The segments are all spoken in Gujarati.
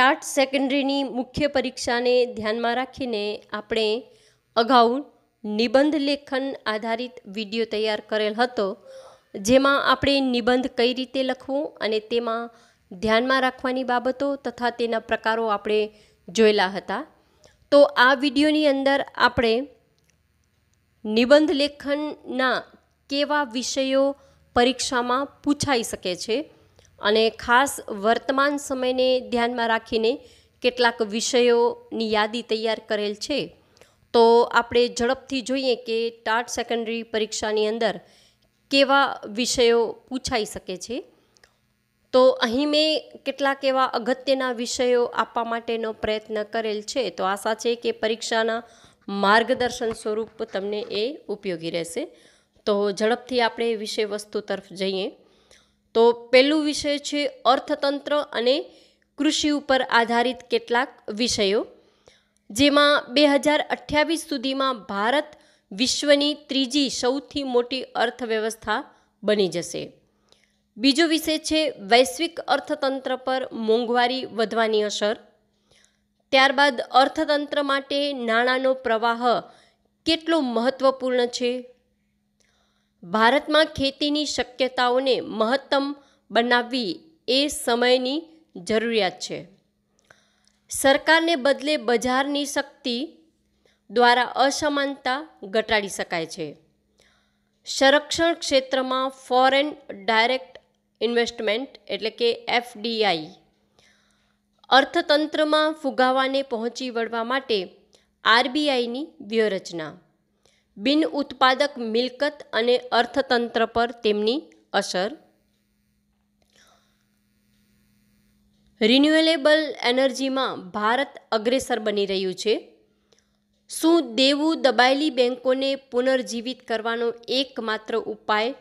ટાટ સેકન્ડરીની મુખ્ય પરીક્ષાને ધ્યાનમાં રાખીને આપણે અગાઉ નિબંધ લેખન આધારિત વિડીયો તૈયાર કરેલ હતો જેમાં આપણે નિબંધ કઈ રીતે લખવું અને તેમાં ધ્યાનમાં રાખવાની બાબતો તથા તેના પ્રકારો આપણે જોયેલા હતા તો આ વિડીયોની અંદર આપણે નિબંધ લેખનના કેવા વિષયો પરીક્ષામાં પૂછાઈ શકે છે અને ખાસ વર્તમાન સમયને ધ્યાનમાં રાખીને કેટલાક વિષયોની યાદી તૈયાર કરેલ છે તો આપણે ઝડપથી જોઈએ કે ટાટ સેકન્ડરી પરીક્ષાની અંદર કેવા વિષયો પૂછાઈ શકે છે તો અહીં મેં કેટલાક એવા અગત્યના વિષયો આપવા માટેનો પ્રયત્ન કરેલ છે તો આશા છે કે પરીક્ષાના માર્ગદર્શન સ્વરૂપ તમને એ ઉપયોગી રહેશે તો ઝડપથી આપણે વિષય વસ્તુ તરફ જઈએ તો પહેલું વિષય છે અર્થતંત્ર અને કૃષિ ઉપર આધારિત કેટલાક વિષયો જેમાં બે હજાર અઠ્યાવીસ સુધીમાં ભારત વિશ્વની ત્રીજી સૌથી મોટી અર્થવ્યવસ્થા બની જશે બીજો વિષય છે વૈશ્વિક અર્થતંત્ર પર મોંઘવારી વધવાની અસર ત્યારબાદ અર્થતંત્ર માટે નાણાંનો પ્રવાહ કેટલો મહત્ત્વપૂર્ણ છે ભારતમાં ખેતીની શક્યતાઓને મહત્તમ બનાવવી એ સમયની જરૂરિયાત છે સરકારને બદલે બજારની શક્તિ દ્વારા અસમાનતા ઘટાડી શકાય છે સંરક્ષણ ક્ષેત્રમાં ફોરેન ડાયરેક્ટ ઇન્વેસ્ટમેન્ટ એટલે કે એફડીઆઈ અર્થતંત્રમાં ફુગાવાને પહોંચી વળવા માટે આરબીઆઈની વ્યૂહરચના બિન ઉત્પાદક મિલકત અને અર્થતંત્ર પર તેમની અસર રિન્યુએલેબલ એનર્જીમાં ભારત અગ્રેસર બની રહ્યું છે શું દેવું દબાયેલી બેન્કોને પુનર્જીવિત કરવાનો એકમાત્ર ઉપાય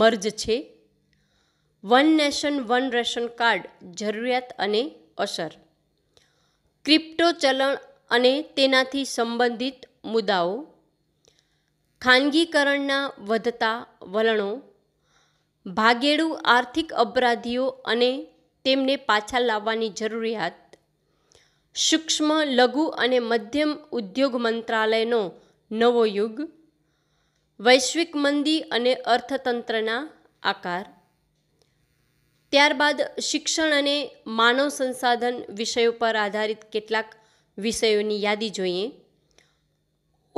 મર્જ છે one nation one ration card જરૂરિયાત અને અસર ક્રિપ્ટો ચલણ અને તેનાથી સંબંધિત મુદ્દાઓ ખાનગીકરણના વધતા વલણો ભાગેડુ આર્થિક અપરાધીઓ અને તેમને પાછા લાવવાની જરૂરિયાત સૂક્ષ્મ લઘુ અને મધ્યમ ઉદ્યોગ મંત્રાલયનો નવો યુગ વૈશ્વિક મંદી અને અર્થતંત્રના આકાર ત્યારબાદ શિક્ષણ અને માનવ સંસાધન વિષયો પર આધારિત કેટલાક વિષયોની યાદી જોઈએ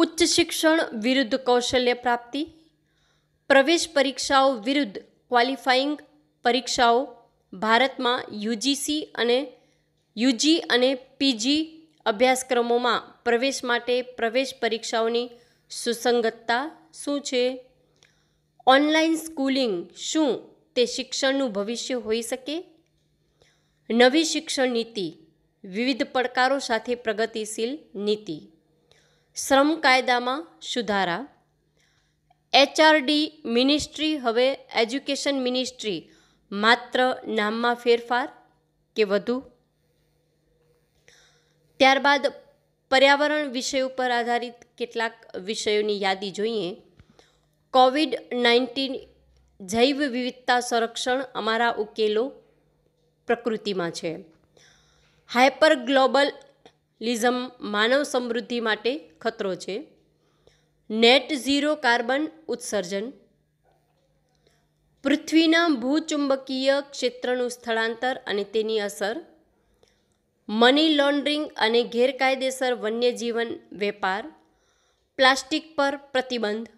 ઉચ્ચ શિક્ષણ વિરુદ્ધ કૌશલ્ય પ્રાપ્તિ પ્રવેશ પરીક્ષાઓ વિરુદ્ધ ક્વોલિફાઇંગ પરીક્ષાઓ ભારતમાં યુજીસી અને યુજી અને પીજી અભ્યાસક્રમોમાં પ્રવેશ માટે પ્રવેશ પરીક્ષાઓની સુસંગતતા શું છે ઓનલાઈન સ્કૂલિંગ શું તે શિક્ષણનું ભવિષ્ય હોઈ શકે નવી શિક્ષણ નીતિ વિવિધ પડકારો સાથે પ્રગતિશીલ નીતિ શ્રમ કાયદામાં સુધારા એચઆરડી મિનિસ્ટ્રી હવે એજ્યુકેશન મિનિસ્ટ્રી માત્ર નામમાં ફેરફાર કે વધુ ત્યારબાદ પર્યાવરણ વિષય ઉપર આધારિત કેટલાક વિષયોની યાદી જોઈએ કોવિડ નાઇન્ટીન જૈવ વિવિધતા સંરક્ષણ અમારા ઉકેલો પ્રકૃતિમાં છે હાઇપર ગ્લોબલ લિઝમ માનવ સમૃદ્ધિ માટે ખતરો છે નેટ ઝીરો કાર્બન ઉત્સર્જન પૃથ્વીના ભૂચુંબકીય ક્ષેત્રનું સ્થળાંતર અને તેની અસર મની લોન્ડ્રિંગ અને ગેરકાયદેસર વન્યજીવન વેપાર પ્લાસ્ટિક પર પ્રતિબંધ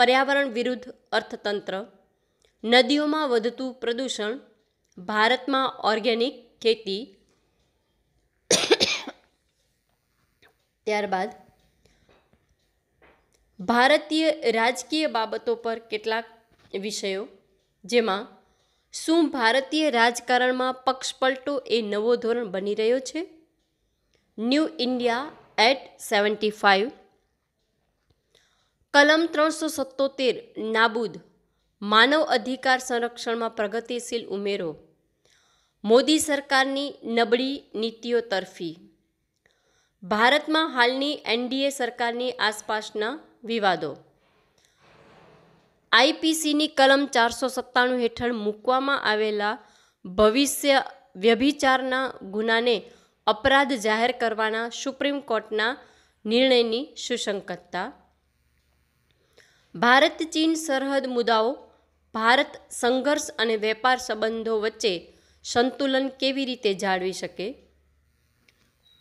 પર્યાવરણ વિરુદ્ધ અર્થતંત્ર નદીઓમાં વધતું પ્રદૂષણ ભારતમાં ઓર્ગેનિક ખેતી ત્યારબાદ ભારતીય રાજકીય બાબતો પર કેટલાક વિષયો જેમાં શું ભારતીય રાજકારણમાં પક્ષપલટો એ નવો ધોરણ બની રહ્યો છે new India at seventy five કલમ ત્રણસો સત્તોતેર નાબૂદ માનવ અધિકાર સંરક્ષણમાં પ્રગતિશીલ ઉમેરો મોદી સરકારની નબળી નીતિઓ તરફી ભારતમાં હાલની એનડીએ સરકારની આસપાસના વિવાદો આઈપીસીની કલમ ચારસો સત્તાણું હેઠળ મૂકવામાં આવેલા ભવિષ્ય વ્યભિચારના ગુનાને અપરાધ જાહેર કરવાના સુપ્રીમ કોર્ટના નિર્ણયની સુસંગતતા ભારત ચીન સરહદ મુદ્દાઓ ભારત સંઘર્ષ અને વેપાર સંબંધો વચ્ચે સંતુલન કેવી રીતે જાળવી શકે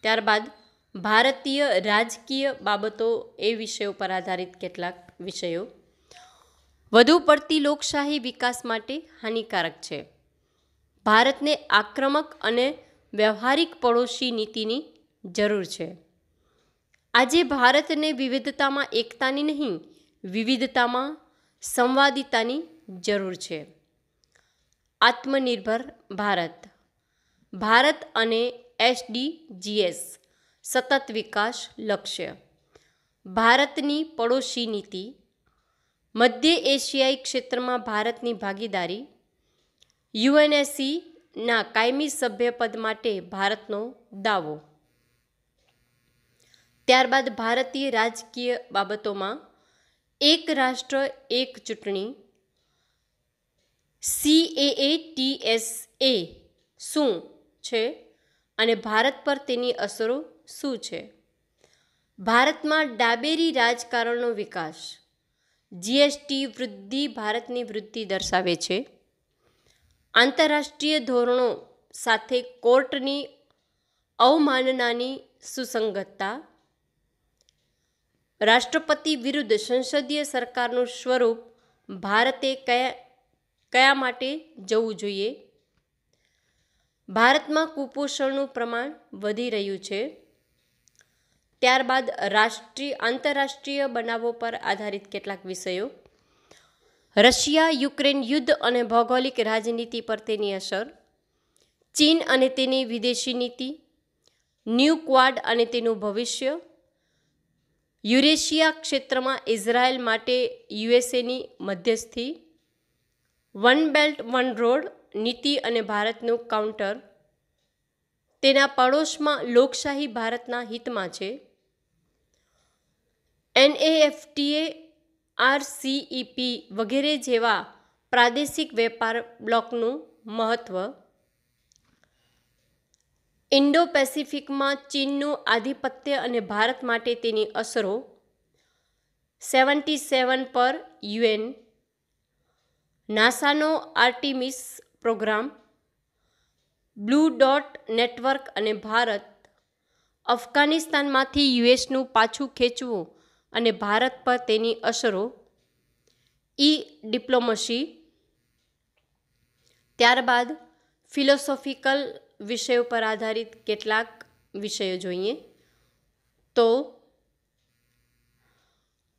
ત્યારબાદ ભારતીય રાજકીય બાબતો એ વિષયો પર આધારિત કેટલાક વિષયો વધુ પડતી લોકશાહી વિકાસ માટે હાનિકારક છે ભારતને આક્રમક અને વ્યવહારિક પડોશી નીતિની જરૂર છે આજે ભારતને વિવિધતામાં એકતાની નહીં વિવિધતામાં સંવાદિતાની જરૂર છે આત્મનિર્ભર ભારત ભારત અને એસડીજીએસ સતત વિકાસ લક્ષ્ય ભારતની પડોશી નીતિ મધ્ય એશિયાઈ ક્ષેત્રમાં ભારતની ભાગીદારી યુએનએસસીના કાયમી સભ્યપદ માટે ભારતનો દાવો ત્યારબાદ ભારતીય રાજકીય બાબતોમાં એક રાષ્ટ્ર એક ચૂંટણી સીએએ ટીએસએ શું છે અને ભારત પર તેની અસરો શું છે ભારતમાં ડાબેરી રાજકારણનો વિકાસ જીએસટી વૃદ્ધિ ભારતની વૃદ્ધિ દર્શાવે છે આંતરરાષ્ટ્રીય ધોરણો સાથે કોર્ટની અવમાનનાની સુસંગતતા રાષ્ટ્રપતિ વિરુદ્ધ સંસદીય સરકારનું સ્વરૂપ ભારતે કયા કયા માટે જવું જોઈએ ભારતમાં કુપોષણનું પ્રમાણ વધી રહ્યું છે ત્યારબાદ રાષ્ટ્રીય આંતરરાષ્ટ્રીય બનાવો પર આધારિત કેટલાક વિષયો રશિયા યુક્રેન યુદ્ધ અને ભૌગોલિક રાજનીતિ પર તેની અસર ચીન અને તેની વિદેશી નીતિ ન્યૂ ક્વાડ અને તેનું ભવિષ્ય યુરેશિયા ક્ષેત્રમાં ઇઝરાયલ માટે યુએસએની મધ્યસ્થી વન બેલ્ટ વન રોડ નીતિ અને ભારતનું કાઉન્ટર તેના પડોશમાં લોકશાહી ભારતના હિતમાં છે એનએએફટીએ આરસીઈપી વગેરે જેવા પ્રાદેશિક વેપાર બ્લોકનું મહત્ત્વ ઇન્ડો પેસિફિકમાં ચીનનું આધિપત્ય અને ભારત માટે તેની અસરો સેવન્ટી સેવન પર યુએન નાસાનો Artemis programme blue dot network અને ભારત અફઘાનિસ્તાનમાંથી યુએસનું પાછું ખેંચવું અને ભારત પર તેની અસરો ઈ ડિપ્લોમસી ત્યારબાદ ફિલોસોફિકલ વિષયો પર આધારિત કેટલાક વિષયો જોઈએ તો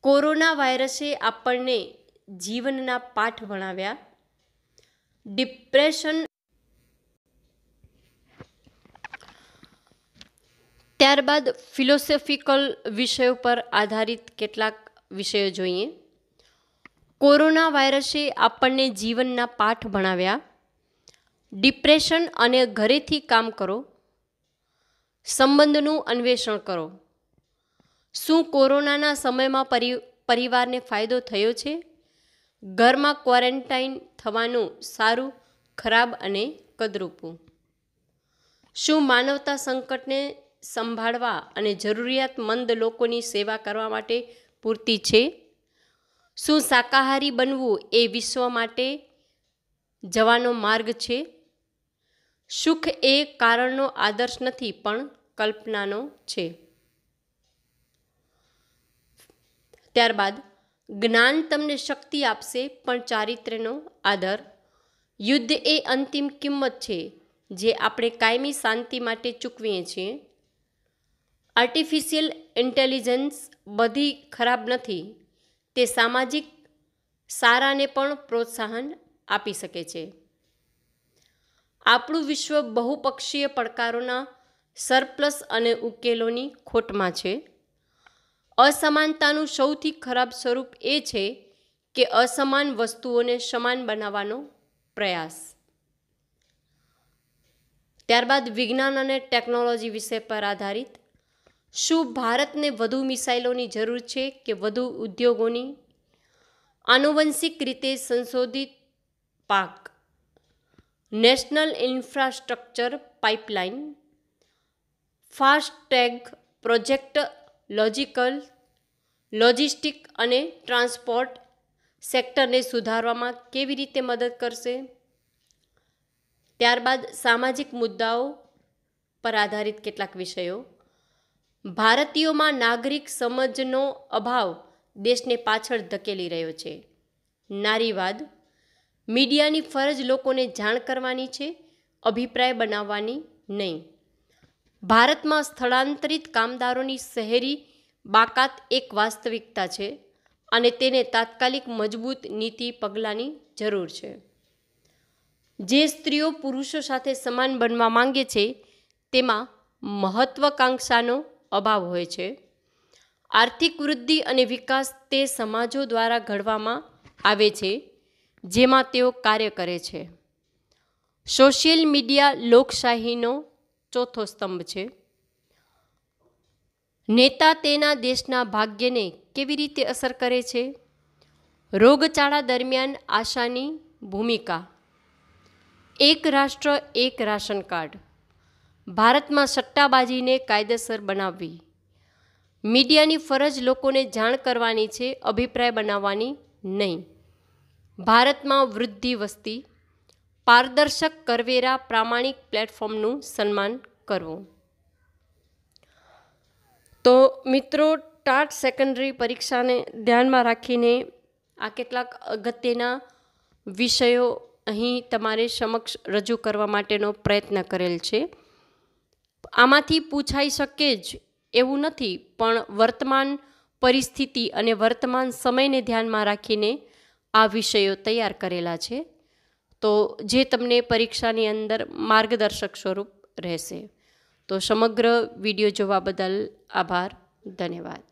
કોરોના વાયરસે આપણને જીવનના પાઠ ભણાવ્યા ડિપ્રેશન ત્યારબાદ ફિલોસોફિકલ વિષયો પર આધારિત કેટલાક વિષયો જોઈએ કોરોના વાયરસે આપણને જીવનના પાઠ ભણાવ્યા ડિપ્રેશન અને ઘરેથી કામ કરો સંબંધનું અન્વેષણ કરો શું કોરોનાના સમયમાં પરિ પરિવારને ફાયદો થયો છે ઘરમાં ક્વોરન્ટાઇન થવાનું સારું ખરાબ અને કદરૂપું શું માનવતા સંકટને સંભાળવા અને જરૂરિયાતમંદ લોકોની સેવા કરવા માટે પૂરતી છે શું શાકાહારી બનવું એ વિશ્વ માટે જવાનો માર્ગ છે સુખ એ કારણનો આદર્શ નથી પણ કલ્પનાનો છે ત્યારબાદ જ્ઞાન તમને શક્તિ આપશે પણ ચારિત્ર્યનો આદર યુદ્ધ એ અંતિમ કિંમત છે જે આપણે કાયમી શાંતિ માટે ચૂકવીએ છીએ આર્ટિફિશિયલ ઇન્ટેલિજન્સ બધી ખરાબ નથી તે સામાજિક સારાને પણ પ્રોત્સાહન આપી શકે છે આપણું વિશ્વ બહુપક્ષીય પડકારોના સરપ્લસ અને ઉકેલોની ખોટમાં છે અસમાનતાનું સૌથી ખરાબ સ્વરૂપ એ છે કે અસમાન વસ્તુઓને સમાન બનાવવાનો પ્રયાસ ત્યારબાદ વિજ્ઞાન અને ટેકનોલોજી વિષય પર આધારિત શું ભારતને વધુ મિસાઇલોની જરૂર છે કે વધુ ઉદ્યોગોની આનુવંશિક રીતે સંશોધિત પાક national infrastructure pipeline FASTag project logical logistic અને ટ્રાન્સપોર્ટ સેક્ટરને સુધારવામાં કેવી રીતે મદદ કરશે ત્યારબાદ સામાજિક મુદ્દાઓ પર આધારિત કેટલાક વિષયો ભારતીયોમાં નાગરિક સમજનો અભાવ દેશને પાછળ ધકેલી રહ્યો છે નારીવાદ મીડિયાની ફરજ લોકોને જાણ કરવાની છે અભિપ્રાય બનાવવાની નહીં ભારતમાં સ્થળાંતરિત કામદારોની શહેરી બાકાત એક વાસ્તવિકતા છે અને તેને તાત્કાલિક મજબૂત નીતિ પગલાંની જરૂર છે જે સ્ત્રીઓ પુરુષો સાથે સમાન બનવા માંગે છે તેમાં મહત્વાકાંક્ષાનો અભાવ હોય છે આર્થિક વૃદ્ધિ અને વિકાસ તે સમાજો દ્વારા ઘડવામાં આવે છે જેમાં તેઓ કાર્ય કરે છે સોશિયલ મીડિયા લોકશાહીનો ચોથો સ્તંભ છે નેતા તેના દેશના ભાગ્યને કેવી રીતે અસર કરે છે રોગચાળા દરમિયાન આશાની ભૂમિકા એક રાષ્ટ્ર એક રાશન કાર્ડ ભારતમાં સટ્ટાબાજીને કાયદેસર બનાવવી મીડિયાની ફરજ લોકોને જાણ કરવાની છે અભિપ્રાય બનાવવાની નહીં ભારતમાં વૃદ્ધિ વસ્તી પારદર્શક કરવેરા પ્રામાણિક પ્લેટફોર્મનું સન્માન કરવું તો મિત્રો ટાટ સેકન્ડરી પરીક્ષાને ધ્યાનમાં રાખીને આ કેટલાક અગત્યના વિષયો અહીં તમારે સમક્ષ રજૂ કરવા માટેનો પ્રયત્ન કરેલ છે આમાંથી પૂછાઈ શકે જ એવું નથી પણ વર્તમાન પરિસ્થિતિ અને વર્તમાન સમયને ધ્યાનમાં રાખીને આ વિષયો તૈયાર કરેલા છે તો જે તમને પરીક્ષાની અંદર માર્ગદર્શક સ્વરૂપ રહેશે તો સમગ્ર વિડીયો જોવા બદલ આભાર ધન્યવાદ